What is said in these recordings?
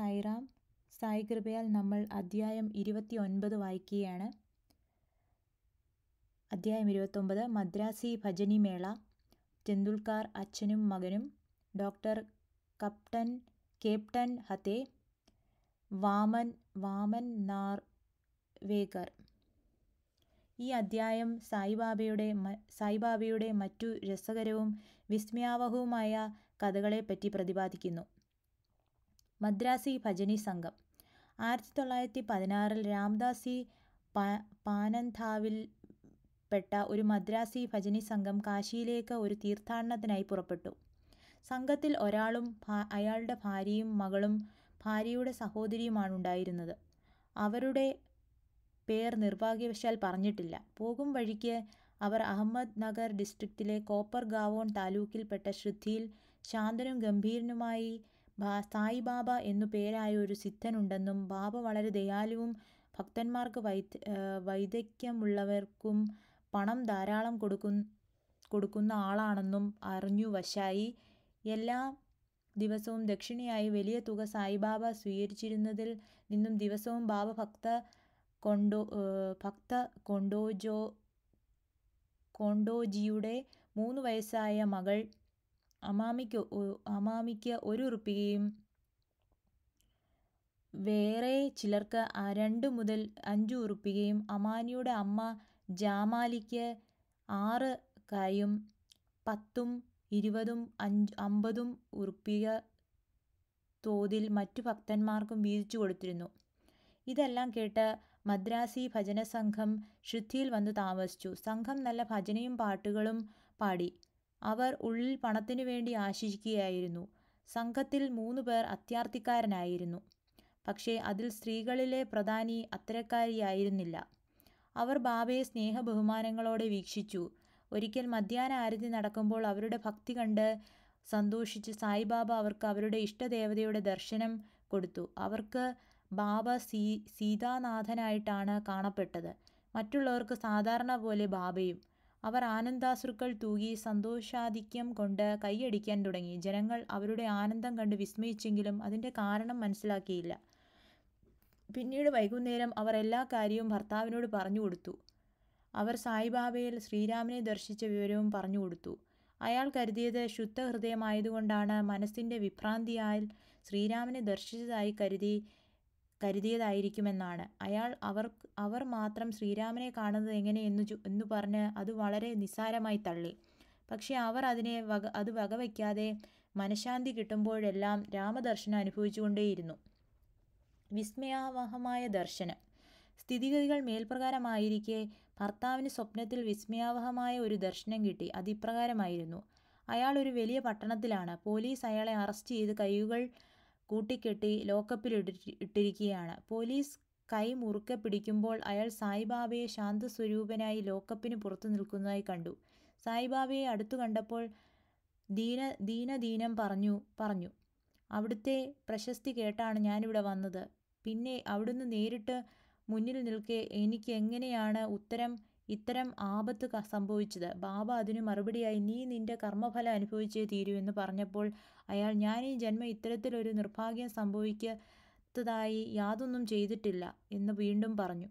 സൈറാം സായി കൃപയാൽ നമ്മൾ അധ്യായം ഇരുപത്തി ഒൻപത് വായിക്കുകയാണ് അധ്യായം ഇരുപത്തൊമ്പത് മദ്രാസി ഭജനി മേള ടെന്തുൽക്കാർ അച്ഛനും മകനും ഡോക്ടർ കപ്റ്റൻ കേപ്റ്റൻ ഹത്തെ വാമൻ വാമൻ നാർവേകർ ഈ അധ്യായം സായിബാബയുടെ സായിബാബയുടെ മറ്റു രസകരവും വിസ്മയാവഹവുമായ കഥകളെപ്പറ്റി പ്രതിപാദിക്കുന്നു മദ്രാസി ഭജനി സംഘം ആയിരത്തി തൊള്ളായിരത്തി പതിനാറിൽ രാംദാസി പാ പാനന്താവിൽ പെട്ട ഒരു മദ്രാസി ഭജനി സംഘം കാശിയിലേക്ക് ഒരു തീർത്ഥാടനത്തിനായി പുറപ്പെട്ടു സംഘത്തിൽ ഒരാളും അയാളുടെ ഭാര്യയും മകളും ഭാര്യയുടെ സഹോദരിയുമാണ് ഉണ്ടായിരുന്നത് അവരുടെ പേർ നിർഭാഗ്യവശാൽ പറഞ്ഞിട്ടില്ല പോകും വഴിക്ക് അവർ അഹമ്മദ് നഗർ ഡിസ്ട്രിക്റ്റിലെ കോപ്പർ ഗാവോൺ താലൂക്കിൽപ്പെട്ട ശ്രദ്ധിയിൽ ശാന്തനും ഗംഭീരനുമായി ബാബ എന്നു പേരായ ഒരു സിദ്ധനുണ്ടെന്നും ബാബ വളരെ ദയാലുവും ഭക്തന്മാർക്ക് വൈദ് വൈദഗ്ധ്യമുള്ളവർക്കും പണം ധാരാളം കൊടുക്കു കൊടുക്കുന്ന ആളാണെന്നും അറിഞ്ഞു വശായി എല്ലാ ദിവസവും ദക്ഷിണയായി വലിയ തുക സായിബാബ സ്വീകരിച്ചിരുന്നതിൽ നിന്നും ദിവസവും ബാബ ഭക്ത കൊണ്ടോ ഭക്ത കൊണ്ടോജോ കൊണ്ടോജിയുടെ മൂന്ന് വയസ്സായ മകൾ അമാമിക്ക് അമാമിക്ക് ഒരു ഉറുപ്പികയും വേറെ ചിലർക്ക് രണ്ട് മുതൽ അഞ്ച് ഉറുപ്പികയും അമാനിയുടെ അമ്മ ജാമാലിക്ക് ആറ് കായും പത്തും ഇരുപതും അഞ്ച് അമ്പതും ഉറുപ്പിക തോതിൽ മറ്റു ഭക്തന്മാർക്കും വീതിച്ചു കൊടുത്തിരുന്നു ഇതെല്ലാം കേട്ട് മദ്രാസി ഭജന സംഘം ശുദ്ധിയിൽ വന്ന് താമസിച്ചു സംഘം നല്ല ഭജനയും പാട്ടുകളും പാടി അവർ ഉള്ളിൽ പണത്തിനു വേണ്ടി ആശിക്കുകയായിരുന്നു സംഘത്തിൽ മൂന്ന് പേർ അത്യാർത്ഥിക്കാരനായിരുന്നു പക്ഷേ അതിൽ സ്ത്രീകളിലെ പ്രധാനി അത്തരക്കാരിയായിരുന്നില്ല അവർ ബാബയെ സ്നേഹബഹുമാനങ്ങളോടെ വീക്ഷിച്ചു ഒരിക്കൽ മധ്യാന ആരതി നടക്കുമ്പോൾ അവരുടെ ഭക്തി കണ്ട് സന്തോഷിച്ച് സായിബാബ അവർക്ക് അവരുടെ ഇഷ്ടദേവതയുടെ ദർശനം കൊടുത്തു അവർക്ക് ബാബ സീ സീതാനാഥനായിട്ടാണ് കാണപ്പെട്ടത് മറ്റുള്ളവർക്ക് സാധാരണ പോലെ ബാബയും അവർ ആനന്ദാശ്രുക്കൾ തൂകി സന്തോഷാധിക്യം കൊണ്ട് കൈയടിക്കാൻ തുടങ്ങി ജനങ്ങൾ അവരുടെ ആനന്ദം കണ്ട് വിസ്മയിച്ചെങ്കിലും അതിൻ്റെ കാരണം മനസ്സിലാക്കിയില്ല പിന്നീട് വൈകുന്നേരം അവർ എല്ലാ കാര്യവും ഭർത്താവിനോട് പറഞ്ഞു കൊടുത്തു അവർ സായിബാബയിൽ ശ്രീരാമനെ ദർശിച്ച വിവരവും പറഞ്ഞു കൊടുത്തു അയാൾ കരുതിയത് ശുദ്ധ ഹൃദയമായതുകൊണ്ടാണ് മനസ്സിൻ്റെ വിഭ്രാന്തിയാൽ ശ്രീരാമനെ ദർശിച്ചതായി കരുതി കരുതിയതായിരിക്കുമെന്നാണ് അയാൾ അവർ അവർ മാത്രം ശ്രീരാമനെ കാണുന്നത് എങ്ങനെയെന്ന് എന്ന് പറഞ്ഞ് അത് വളരെ നിസ്സാരമായി തള്ളി പക്ഷേ അവർ അതിനെ വക അത് വകവയ്ക്കാതെ മനഃശാന്തി കിട്ടുമ്പോഴെല്ലാം രാമദർശനം അനുഭവിച്ചുകൊണ്ടേയിരുന്നു വിസ്മയാവഹമായ ദർശനം സ്ഥിതിഗതികൾ മേൽപ്രകാരമായിരിക്കെ ഭർത്താവിന് സ്വപ്നത്തിൽ വിസ്മയാവഹമായ ഒരു ദർശനം കിട്ടി അത് ഇപ്രകാരമായിരുന്നു അയാൾ ഒരു വലിയ പട്ടണത്തിലാണ് പോലീസ് അയാളെ അറസ്റ്റ് ചെയ്ത് കൈകൾ കൂട്ടിക്കെട്ടി ലോക്കപ്പിൽ ഇട്ടിരിക്കുകയാണ് പോലീസ് കൈ മുറുക്കെ പിടിക്കുമ്പോൾ അയാൾ സായിബാബയെ ശാന്തസ്വരൂപനായി ലോക്കപ്പിന് പുറത്തു നിൽക്കുന്നതായി കണ്ടു സായിബാബയെ അടുത്തു കണ്ടപ്പോൾ ദീന ദീനദീനം പറഞ്ഞു പറഞ്ഞു അവിടുത്തെ പ്രശസ്തി കേട്ടാണ് ഞാനിവിടെ വന്നത് പിന്നെ അവിടുന്ന് നേരിട്ട് മുന്നിൽ നിൽക്കെ എനിക്ക് എങ്ങനെയാണ് ഉത്തരം ഇത്തരം ആപത്ത് സംഭവിച്ചത് ബാബ അതിന് മറുപടിയായി നീ നിന്റെ കർമ്മഫലം അനുഭവിച്ചേ തീരൂ എന്ന് പറഞ്ഞപ്പോൾ അയാൾ ഞാൻ ഈ ജന്മം ഇത്തരത്തിലൊരു നിർഭാഗ്യം സംഭവിക്കത്തതായി യാതൊന്നും ചെയ്തിട്ടില്ല എന്ന് വീണ്ടും പറഞ്ഞു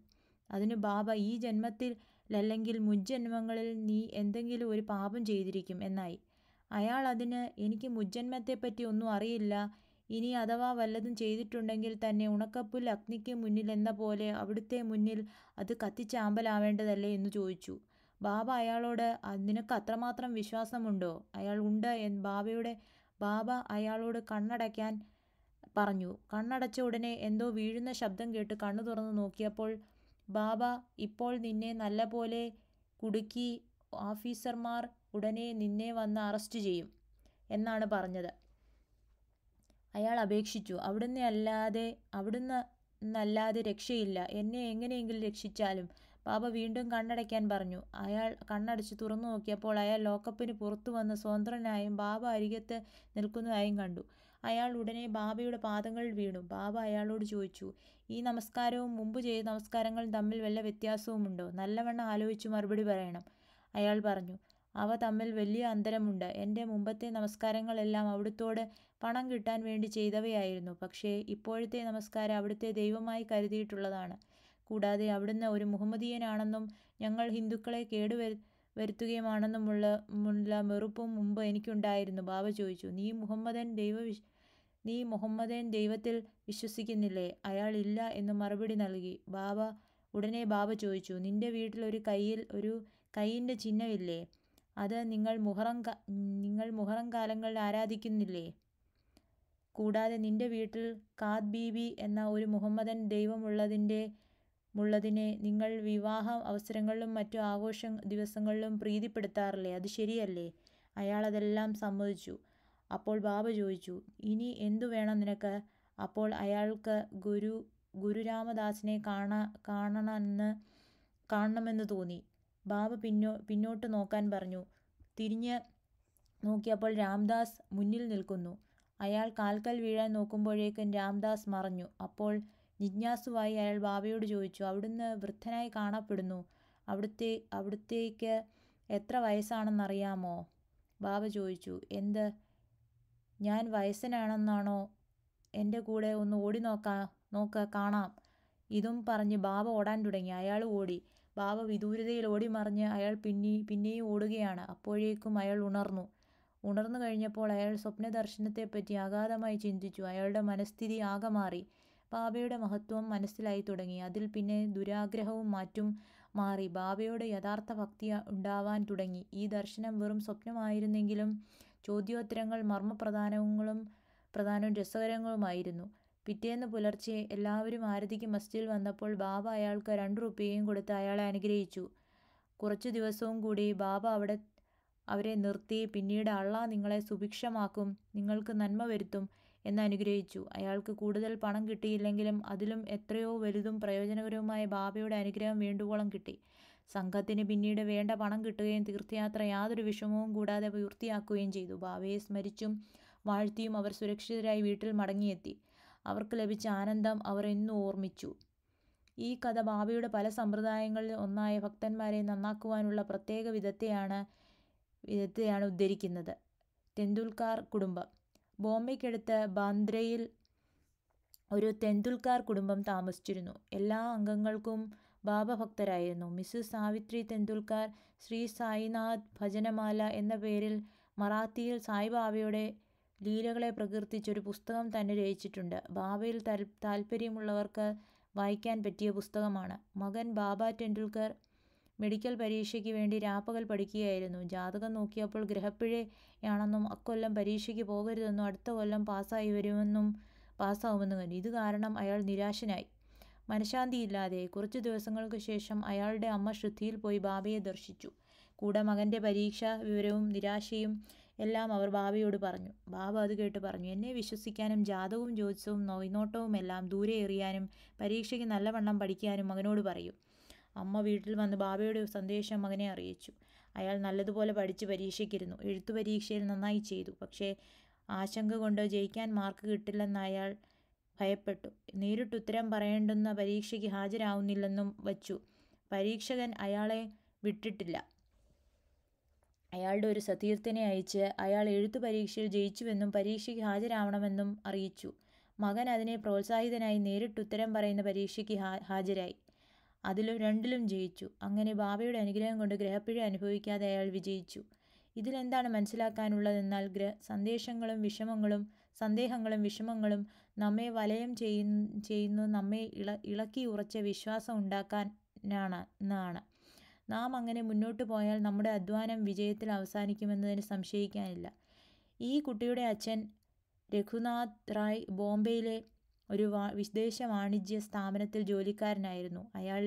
അതിന് ബാബ ഈ ജന്മത്തിൽ അല്ലെങ്കിൽ മുജ്ജന്മങ്ങളിൽ നീ എന്തെങ്കിലും ഒരു പാപം ചെയ്തിരിക്കും എന്നായി അയാൾ അതിന് എനിക്ക് മുജ്ജന്മത്തെപ്പറ്റി ഒന്നും അറിയില്ല ഇനി അഥവാ വല്ലതും ചെയ്തിട്ടുണ്ടെങ്കിൽ തന്നെ ഉണക്കപ്പുൽ അഗ്നിക്ക് മുന്നിൽ എന്ന പോലെ അവിടുത്തെ മുന്നിൽ അത് കത്തിച്ചാമ്പലാവേണ്ടതല്ലേ എന്ന് ചോദിച്ചു ബാബ അയാളോട് നിനക്ക് അത്രമാത്രം വിശ്വാസമുണ്ടോ അയാൾ ഉണ്ട് എന്ന് ബാബയുടെ ബാബ അയാളോട് കണ്ണടയ്ക്കാൻ പറഞ്ഞു കണ്ണടച്ച ഉടനെ എന്തോ വീഴുന്ന ശബ്ദം കേട്ട് കണ്ണു തുറന്ന് നോക്കിയപ്പോൾ ബാബ ഇപ്പോൾ നിന്നെ നല്ലപോലെ കുടുക്കി ഓഫീസർമാർ ഉടനെ നിന്നെ വന്ന് അറസ്റ്റ് ചെയ്യും എന്നാണ് പറഞ്ഞത് അയാൾ അപേക്ഷിച്ചു അവിടുന്ന് അല്ലാതെ അവിടുന്ന് നല്ലാതെ രക്ഷയില്ല എന്നെ എങ്ങനെയെങ്കിലും രക്ഷിച്ചാലും ബാബ വീണ്ടും കണ്ണടയ്ക്കാൻ പറഞ്ഞു അയാൾ കണ്ണടച്ച് തുറന്നു നോക്കിയപ്പോൾ അയാൾ ലോക്കപ്പിന് പുറത്തു വന്ന് സ്വതന്ത്രനായും ബാബ അരികത്ത് നിൽക്കുന്നതായും കണ്ടു അയാൾ ഉടനെ ബാബയുടെ പാദങ്ങളിൽ വീണു ബാബ അയാളോട് ചോദിച്ചു ഈ നമസ്കാരവും മുമ്പ് ചെയ്ത നമസ്കാരങ്ങളും തമ്മിൽ വല്ല വ്യത്യാസവുമുണ്ടോ നല്ലവണ്ണം ആലോചിച്ച് മറുപടി പറയണം അയാൾ പറഞ്ഞു അവ തമ്മിൽ വലിയ അന്തരമുണ്ട് എൻ്റെ മുമ്പത്തെ നമസ്കാരങ്ങളെല്ലാം അവിടുത്തോട് പണം കിട്ടാൻ വേണ്ടി ചെയ്തവയായിരുന്നു പക്ഷേ ഇപ്പോഴത്തെ നമസ്കാരം അവിടുത്തെ ദൈവമായി കരുതിയിട്ടുള്ളതാണ് കൂടാതെ അവിടുന്ന് ഒരു മുഹമ്മദീയനാണെന്നും ഞങ്ങൾ ഹിന്ദുക്കളെ കേടുവരു വരുത്തുകയുമാണെന്നുമുള്ള മുള്ള വെറുപ്പും മുമ്പ് എനിക്കുണ്ടായിരുന്നു ബാബ ചോദിച്ചു നീ മുഹമ്മദൻ ദൈവ നീ മുഹമ്മദൻ ദൈവത്തിൽ വിശ്വസിക്കുന്നില്ലേ അയാൾ ഇല്ല എന്ന് മറുപടി നൽകി ബാബ ഉടനെ ബാബ ചോദിച്ചു നിന്റെ വീട്ടിൽ ഒരു കയ്യിൽ ഒരു കൈയിൻ്റെ ചിഹ്നമില്ലേ അത് നിങ്ങൾ മുഹറം നിങ്ങൾ മുഹറം കാലങ്ങളിൽ ആരാധിക്കുന്നില്ലേ കൂടാതെ നിന്റെ വീട്ടിൽ കാത് ബീബി എന്ന ഒരു മുഹമ്മദൻ ദൈവമുള്ളതിൻ്റെ ഉള്ളതിനെ നിങ്ങൾ വിവാഹ അവസരങ്ങളിലും മറ്റു ആഘോഷ ദിവസങ്ങളിലും പ്രീതിപ്പെടുത്താറില്ലേ അത് ശരിയല്ലേ അയാൾ അതെല്ലാം സമ്മതിച്ചു അപ്പോൾ ബാബ ചോദിച്ചു ഇനി എന്തു വേണം നിനക്ക് അപ്പോൾ അയാൾക്ക് ഗുരു ഗുരുരാമദാസിനെ കാണാ കാണണമെന്ന് കാണണമെന്ന് തോന്നി ബാബ പിന്നോ പിന്നോട്ട് നോക്കാൻ പറഞ്ഞു തിരിഞ്ഞ് നോക്കിയപ്പോൾ രാംദാസ് മുന്നിൽ നിൽക്കുന്നു അയാൾ കാൽക്കൽ വീഴാൻ നോക്കുമ്പോഴേക്കും രാംദാസ് മറഞ്ഞു അപ്പോൾ ജിജ്ഞാസുവായി അയാൾ ബാബയോട് ചോദിച്ചു അവിടുന്ന് വൃദ്ധനായി കാണപ്പെടുന്നു അവിടുത്തെ അവിടുത്തേക്ക് എത്ര വയസ്സാണെന്നറിയാമോ ബാബ ചോദിച്ചു എന്ത് ഞാൻ വയസ്സനാണെന്നാണോ എൻ്റെ കൂടെ ഒന്ന് ഓടി നോക്കാ നോക്ക കാണാം ഇതും പറഞ്ഞ് ബാബ ഓടാൻ തുടങ്ങി അയാൾ ഓടി ബാബ വിദൂരതയിൽ ഓടിമറിഞ്ഞ് അയാൾ പിന്നീ പിന്നെയും ഓടുകയാണ് അപ്പോഴേക്കും അയാൾ ഉണർന്നു ഉണർന്നു കഴിഞ്ഞപ്പോൾ അയാൾ സ്വപ്നദർശനത്തെപ്പറ്റി അഗാധമായി ചിന്തിച്ചു അയാളുടെ മനസ്ഥിതി ആകെ മാറി ബാബയുടെ മഹത്വം മനസ്സിലായി തുടങ്ങി അതിൽ പിന്നെ ദുരാഗ്രഹവും മാറ്റും മാറി ബാബയുടെ യഥാർത്ഥ ഭക്തി ഉണ്ടാവാൻ തുടങ്ങി ഈ ദർശനം വെറും സ്വപ്നമായിരുന്നെങ്കിലും ചോദ്യോത്തരങ്ങൾ മർമ്മപ്രധാനങ്ങളും പ്രധാനവും രസകരങ്ങളുമായിരുന്നു പിറ്റേന്ന് പുലർച്ചെ എല്ലാവരും ആരതിക്ക് മസ്ജിദിൽ വന്നപ്പോൾ ബാബ അയാൾക്ക് രണ്ട് റുപ്യയും കൊടുത്ത് അയാളെ അനുഗ്രഹിച്ചു കുറച്ചു ദിവസവും കൂടി ബാബ അവിടെ അവരെ നിർത്തി പിന്നീട് അള്ള നിങ്ങളെ സുഭിക്ഷമാക്കും നിങ്ങൾക്ക് നന്മ വരുത്തും എന്ന് അനുഗ്രഹിച്ചു അയാൾക്ക് കൂടുതൽ പണം കിട്ടിയില്ലെങ്കിലും അതിലും എത്രയോ വലുതും പ്രയോജനകരവുമായ ബാബയുടെ അനുഗ്രഹം വേണ്ടുവോളം കിട്ടി സംഘത്തിന് പിന്നീട് വേണ്ട പണം കിട്ടുകയും തീർത്ഥയാത്ര യാതൊരു വിഷമവും കൂടാതെ പൂർത്തിയാക്കുകയും ചെയ്തു ബാബയെ സ്മരിച്ചും വാഴ്ത്തിയും അവർ സുരക്ഷിതരായി വീട്ടിൽ മടങ്ങിയെത്തി അവർക്ക് ലഭിച്ച ആനന്ദം അവർ എന്നും ഓർമ്മിച്ചു ഈ കഥ ബാബയുടെ പല സമ്പ്രദായങ്ങളിൽ ഒന്നായ ഭക്തന്മാരെ നന്നാക്കുവാനുള്ള പ്രത്യേക വിധത്തെയാണ് വിധത്തെയാണ് ഉദ്ധരിക്കുന്നത് തെന്തുൽക്കാർ കുടുംബം ബോംബെക്കടുത്ത് ബാന്ദ്രയിൽ ഒരു തെന്തുൽക്കാർ കുടുംബം താമസിച്ചിരുന്നു എല്ലാ അംഗങ്ങൾക്കും ഭക്തരായിരുന്നു മിസ്സസ് സാവിത്രി തെന്തുൽക്കാർ ശ്രീ സായിനാഥ് ഭജനമാല എന്ന പേരിൽ മറാത്തിയിൽ സായിബാബയുടെ ലീലകളെ പ്രകീർത്തിച്ചൊരു പുസ്തകം തന്നെ രചിച്ചിട്ടുണ്ട് ബാബയിൽ താൽ താല്പര്യമുള്ളവർക്ക് വായിക്കാൻ പറ്റിയ പുസ്തകമാണ് മകൻ ബാബ ടെണ്ടുൽക്കർ മെഡിക്കൽ പരീക്ഷയ്ക്ക് വേണ്ടി രാപ്പകൽ പഠിക്കുകയായിരുന്നു ജാതകം നോക്കിയപ്പോൾ ഗ്രഹപ്പിഴയാണെന്നും അക്കൊല്ലം പരീക്ഷയ്ക്ക് പോകരുതെന്നും അടുത്ത കൊല്ലം പാസ്സായി വരുമെന്നും പാസ്സാവുമെന്നും കരുതി ഇത് കാരണം അയാൾ നിരാശനായി മനഃശാന്തിയില്ലാതെ കുറച്ച് ദിവസങ്ങൾക്ക് ശേഷം അയാളുടെ അമ്മ ശ്രുദ്ധിയിൽ പോയി ബാബയെ ദർശിച്ചു കൂടെ മകൻ്റെ പരീക്ഷാ വിവരവും നിരാശയും എല്ലാം അവർ ബാബയോട് പറഞ്ഞു ബാബ അത് കേട്ട് പറഞ്ഞു എന്നെ വിശ്വസിക്കാനും ജാതവും ജ്യോതിസവും നോയ്നോട്ടവും എല്ലാം ദൂരെ എറിയാനും പരീക്ഷയ്ക്ക് നല്ലവണ്ണം പഠിക്കാനും മകനോട് പറയൂ അമ്മ വീട്ടിൽ വന്ന് ബാബയുടെ സന്ദേശം മകനെ അറിയിച്ചു അയാൾ നല്ലതുപോലെ പഠിച്ച് പരീക്ഷയ്ക്കിരുന്നു എഴുത്തു പരീക്ഷയിൽ നന്നായി ചെയ്തു പക്ഷേ ആശങ്ക കൊണ്ട് ജയിക്കാൻ മാർക്ക് കിട്ടില്ലെന്ന് അയാൾ ഭയപ്പെട്ടു നേരിട്ട് ഉത്തരം പറയേണ്ടുന്ന പരീക്ഷയ്ക്ക് ഹാജരാവുന്നില്ലെന്നും വച്ചു പരീക്ഷകൻ അയാളെ വിട്ടിട്ടില്ല അയാളുടെ ഒരു സതീർത്ഥനെ അയച്ച് അയാൾ എഴുത്തു പരീക്ഷയിൽ ജയിച്ചുവെന്നും പരീക്ഷയ്ക്ക് ഹാജരാവണമെന്നും അറിയിച്ചു മകൻ അതിനെ പ്രോത്സാഹിതനായി ഉത്തരം പറയുന്ന പരീക്ഷയ്ക്ക് ഹാജരായി അതിലും രണ്ടിലും ജയിച്ചു അങ്ങനെ ബാബയുടെ അനുഗ്രഹം കൊണ്ട് ഗ്രഹപ്പിഴ അനുഭവിക്കാതെ അയാൾ വിജയിച്ചു ഇതിലെന്താണ് മനസ്സിലാക്കാനുള്ളതെന്നാൽ ഗ്രഹ സന്ദേശങ്ങളും വിഷമങ്ങളും സന്ദേഹങ്ങളും വിഷമങ്ങളും നമ്മെ വലയം ചെയ്യുന്ന ചെയ്യുന്നു നമ്മെ ഇള ഇളക്കി ഉറച്ച വിശ്വാസം ഉണ്ടാക്കാനാണ് എന്നാണ് നാം അങ്ങനെ മുന്നോട്ട് പോയാൽ നമ്മുടെ അധ്വാനം വിജയത്തിൽ അവസാനിക്കുമെന്നതിന് സംശയിക്കാനില്ല ഈ കുട്ടിയുടെ അച്ഛൻ രഘുനാഥ് റായ് ബോംബെയിലെ ഒരു വിദേശ വാണിജ്യ സ്ഥാപനത്തിൽ ജോലിക്കാരനായിരുന്നു അയാൾ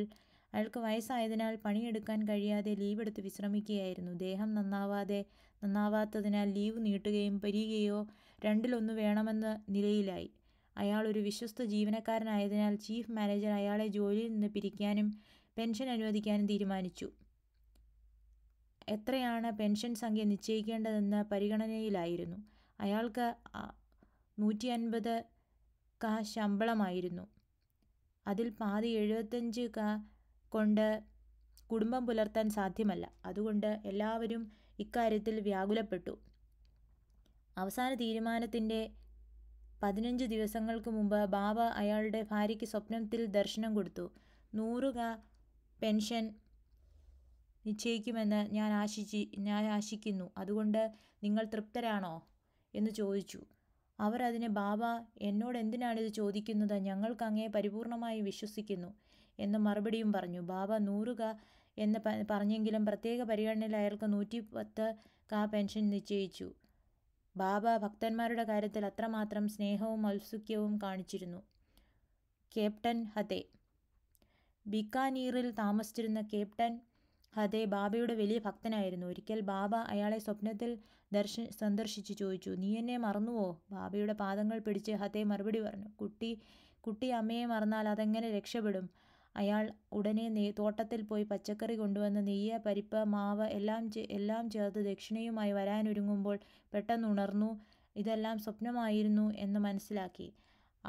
അയാൾക്ക് വയസ്സായതിനാൽ പണിയെടുക്കാൻ കഴിയാതെ ലീവ് എടുത്ത് വിശ്രമിക്കുകയായിരുന്നു ദേഹം നന്നാവാതെ നന്നാവാത്തതിനാൽ ലീവ് നീട്ടുകയും പരിയുകയോ രണ്ടിലൊന്ന് വേണമെന്ന നിലയിലായി അയാൾ ഒരു വിശ്വസ്ത ജീവനക്കാരനായതിനാൽ ചീഫ് മാനേജർ അയാളെ ജോലിയിൽ നിന്ന് പിരിക്കാനും പെൻഷൻ അനുവദിക്കാനും തീരുമാനിച്ചു എത്രയാണ് പെൻഷൻ സംഖ്യ നിശ്ചയിക്കേണ്ടതെന്ന് പരിഗണനയിലായിരുന്നു അയാൾക്ക് നൂറ്റി അൻപത് ക ശമ്പളമായിരുന്നു അതിൽ പാതി എഴുപത്തഞ്ച് ക കൊണ്ട് കുടുംബം പുലർത്താൻ സാധ്യമല്ല അതുകൊണ്ട് എല്ലാവരും ഇക്കാര്യത്തിൽ വ്യാകുലപ്പെട്ടു അവസാന തീരുമാനത്തിൻ്റെ പതിനഞ്ച് ദിവസങ്ങൾക്ക് മുമ്പ് ബാബ അയാളുടെ ഭാര്യയ്ക്ക് സ്വപ്നത്തിൽ ദർശനം കൊടുത്തു നൂറുക പെൻഷൻ നിശ്ചയിക്കുമെന്ന് ഞാൻ ആശിച്ച് ഞാൻ ആശിക്കുന്നു അതുകൊണ്ട് നിങ്ങൾ തൃപ്തരാണോ എന്ന് ചോദിച്ചു അവർ അതിന് ബാബ എന്നോട് എന്തിനാണിത് ചോദിക്കുന്നത് ഞങ്ങൾക്ക് അങ്ങേ പരിപൂർണമായി വിശ്വസിക്കുന്നു എന്ന് മറുപടിയും പറഞ്ഞു ബാബ നൂറുക ക എന്ന് പറഞ്ഞെങ്കിലും പ്രത്യേക പരിഗണനയിൽ അയാൾക്ക് നൂറ്റി പത്ത് കാ പെൻഷൻ നിശ്ചയിച്ചു ബാബ ഭക്തന്മാരുടെ കാര്യത്തിൽ അത്രമാത്രം സ്നേഹവും ഔത്സുക്യവും കാണിച്ചിരുന്നു ക്യാപ്റ്റൻ ഹതേ ബിക്കാനീറിൽ താമസിച്ചിരുന്ന കേപ്റ്റൻ ഹതേ ബാബയുടെ വലിയ ഭക്തനായിരുന്നു ഒരിക്കൽ ബാബ അയാളെ സ്വപ്നത്തിൽ ദർശ സന്ദർശിച്ചു ചോദിച്ചു നീ എന്നെ മറന്നുവോ ബാബയുടെ പാദങ്ങൾ പിടിച്ച് ഹതേ മറുപടി പറഞ്ഞു കുട്ടി കുട്ടി അമ്മയെ മറന്നാൽ അതെങ്ങനെ രക്ഷപ്പെടും അയാൾ ഉടനെ തോട്ടത്തിൽ പോയി പച്ചക്കറി കൊണ്ടുവന്ന് നെയ്യ പരിപ്പ് മാവ് എല്ലാം എല്ലാം ചേർത്ത് ദക്ഷിണയുമായി വരാനൊരുങ്ങുമ്പോൾ പെട്ടെന്ന് ഉണർന്നു ഇതെല്ലാം സ്വപ്നമായിരുന്നു എന്ന് മനസ്സിലാക്കി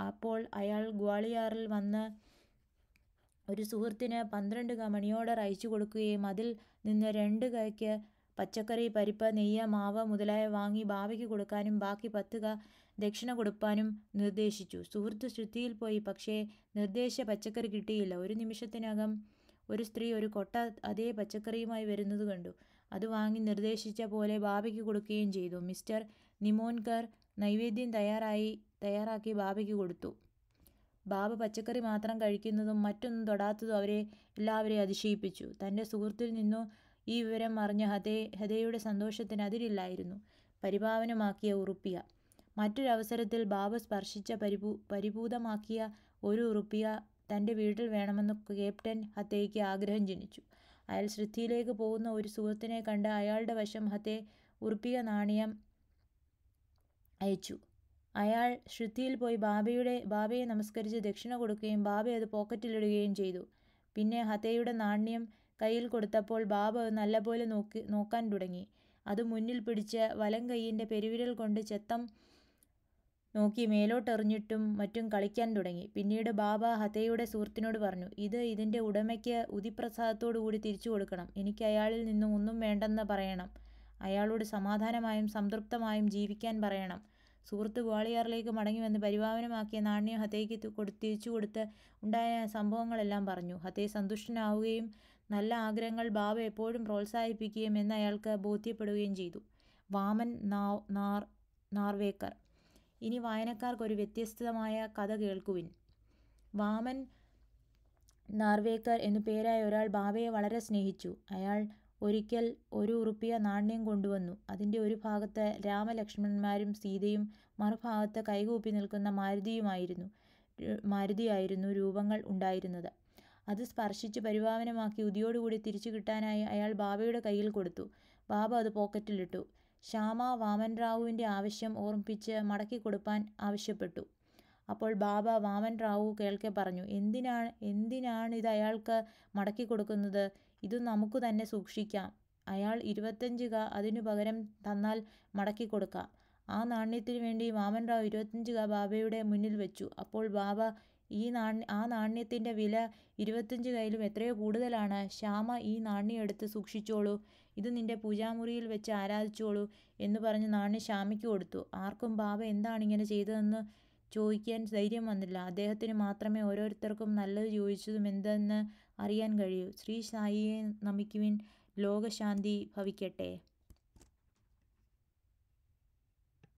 അപ്പോൾ അയാൾ ഗ്വാളിയാറിൽ വന്ന് ഒരു സുഹൃത്തിന് പന്ത്രണ്ട് മണിയോടെ അയച്ചു കൊടുക്കുകയും അതിൽ നിന്ന് രണ്ട് കയ്ക്ക് പച്ചക്കറി പരിപ്പ് നെയ്യ് മാവ് മുതലായ വാങ്ങി ഭാവിക്ക് കൊടുക്കാനും ബാക്കി പത്ത് ക ദക്ഷിണ കൊടുക്കാനും നിർദ്ദേശിച്ചു സുഹൃത്ത് ശുദ്ധിയിൽ പോയി പക്ഷേ നിർദ്ദേശ പച്ചക്കറി കിട്ടിയില്ല ഒരു നിമിഷത്തിനകം ഒരു സ്ത്രീ ഒരു കൊട്ട അതേ പച്ചക്കറിയുമായി വരുന്നത് കണ്ടു അത് വാങ്ങി നിർദ്ദേശിച്ച പോലെ ബാബയ്ക്ക് കൊടുക്കുകയും ചെയ്തു മിസ്റ്റർ നിമോൻകർ നൈവേദ്യം തയ്യാറായി തയ്യാറാക്കി ബാബയ്ക്ക് കൊടുത്തു ബാബ പച്ചക്കറി മാത്രം കഴിക്കുന്നതും മറ്റൊന്നും തൊടാത്തതും അവരെ എല്ലാവരെയും അതിശയിപ്പിച്ചു തൻ്റെ സുഹൃത്തിൽ നിന്നും ഈ വിവരം അറിഞ്ഞ ഹദേ ഹതയുടെ സന്തോഷത്തിന് അതിരില്ലായിരുന്നു പരിഭാവനമാക്കിയ ഉറുപ്പിയ മറ്റൊരവസരത്തിൽ ബാബ സ്പർശിച്ച പരിഭൂ പരിഭൂതമാക്കിയ ഒരു ഉറുപ്പിയ തൻ്റെ വീട്ടിൽ വേണമെന്ന് ക്യാപ്റ്റൻ ഹത്തേക്ക് ആഗ്രഹം ജനിച്ചു അയാൾ ശ്രദ്ധയിലേക്ക് പോകുന്ന ഒരു സുഹൃത്തിനെ കണ്ട് അയാളുടെ വശം ഹത്തെ ഉറുപ്പിയ നാണയം അയച്ചു അയാൾ ഷുദ്ധിയിൽ പോയി ബാബയുടെ ബാബയെ നമസ്കരിച്ച് ദക്ഷിണ കൊടുക്കുകയും ബാബ അത് പോക്കറ്റിലിടുകയും ചെയ്തു പിന്നെ ഹതയുടെ നാണ്യം കയ്യിൽ കൊടുത്തപ്പോൾ ബാബ നല്ലപോലെ നോക്കി നോക്കാൻ തുടങ്ങി അത് മുന്നിൽ പിടിച്ച് വലം കൈയിൻ്റെ പെരുവിരൽ കൊണ്ട് ചെത്തം നോക്കി മേലോട്ടെറിഞ്ഞിട്ടും മറ്റും കളിക്കാൻ തുടങ്ങി പിന്നീട് ബാബ ഹതയുടെ സുഹൃത്തിനോട് പറഞ്ഞു ഇത് ഇതിൻ്റെ ഉടമയ്ക്ക് ഉദിപ്രസാദത്തോടു കൂടി തിരിച്ചു കൊടുക്കണം എനിക്ക് അയാളിൽ നിന്നും ഒന്നും വേണ്ടെന്ന് പറയണം അയാളോട് സമാധാനമായും സംതൃപ്തമായും ജീവിക്കാൻ പറയണം സുഹൃത്ത് ഗ്വാളിയാറിലേക്ക് മടങ്ങി വന്ന് പരിഭാവനമാക്കിയ നാണ്യം ഹത്തേക്ക് തിരിച്ചു കൊടുത്ത് ഉണ്ടായ സംഭവങ്ങളെല്ലാം പറഞ്ഞു ഹത്തേ സന്തുഷ്ടനാവുകയും നല്ല ആഗ്രഹങ്ങൾ ബാബ എപ്പോഴും പ്രോത്സാഹിപ്പിക്കുകയും എന്ന് അയാൾക്ക് ബോധ്യപ്പെടുകയും ചെയ്തു വാമൻ നാർ നാർവേക്കർ ഇനി വായനക്കാർക്കൊരു ഒരു വ്യത്യസ്തമായ കഥ കേൾക്കുവിൻ വാമൻ നാർവേക്കർ എന്നു പേരായ ഒരാൾ ബാബയെ വളരെ സ്നേഹിച്ചു അയാൾ ഒരിക്കൽ ഒരു ഉറുപ്പിയ നാണ്യം കൊണ്ടുവന്നു അതിൻ്റെ ഒരു ഭാഗത്ത് രാമലക്ഷ്മണന്മാരും സീതയും മറുഭാഗത്ത് കൈകൂപ്പി നിൽക്കുന്ന മാരുതിയുമായിരുന്നു മാരുതിയായിരുന്നു രൂപങ്ങൾ ഉണ്ടായിരുന്നത് അത് സ്പർശിച്ച് പരിഭാവനമാക്കി ഉദിയോടുകൂടി തിരിച്ചു കിട്ടാനായി അയാൾ ബാബയുടെ കയ്യിൽ കൊടുത്തു ബാബ അത് പോക്കറ്റിലിട്ടു ശ്യാമ വാമൻറാവുവിൻ്റെ ആവശ്യം ഓർമ്മിപ്പിച്ച് മടക്കി കൊടുക്കാൻ ആവശ്യപ്പെട്ടു അപ്പോൾ ബാബ വാമൻ റാവു കേൾക്കെ പറഞ്ഞു എന്തിനാണ് എന്തിനാണ് ഇത് അയാൾക്ക് മടക്കി കൊടുക്കുന്നത് ഇത് നമുക്ക് തന്നെ സൂക്ഷിക്കാം അയാൾ ഇരുപത്തഞ്ച് ക അതിനു പകരം തന്നാൽ മടക്കി കൊടുക്കാം ആ നാണ്യത്തിനു വേണ്ടി മാമൻ റാവ് ഇരുപത്തഞ്ച് ക ബാബയുടെ മുന്നിൽ വെച്ചു അപ്പോൾ ബാബ ഈ നാണ്യ ആ നാണ്യത്തിൻ്റെ വില ഇരുപത്തഞ്ച് കയ്യിലും എത്രയോ കൂടുതലാണ് ശ്യാമ ഈ നാണ്യം എടുത്ത് സൂക്ഷിച്ചോളൂ ഇത് നിന്റെ പൂജാമുറിയിൽ വെച്ച് ആരാധിച്ചോളൂ എന്ന് പറഞ്ഞ് നാണ്യം ശ്യാമയ്ക്ക് കൊടുത്തു ആർക്കും ബാബ എന്താണ് ഇങ്ങനെ ചെയ്തതെന്ന് ചോദിക്കാൻ ധൈര്യം വന്നില്ല അദ്ദേഹത്തിന് മാത്രമേ ഓരോരുത്തർക്കും നല്ലത് ചോദിച്ചതും എന്തെന്ന് അറിയാൻ കഴിയൂ ശ്രീ സായിയെ നമിക്കുവിൻ ലോകശാന്തി ഭവിക്കട്ടെ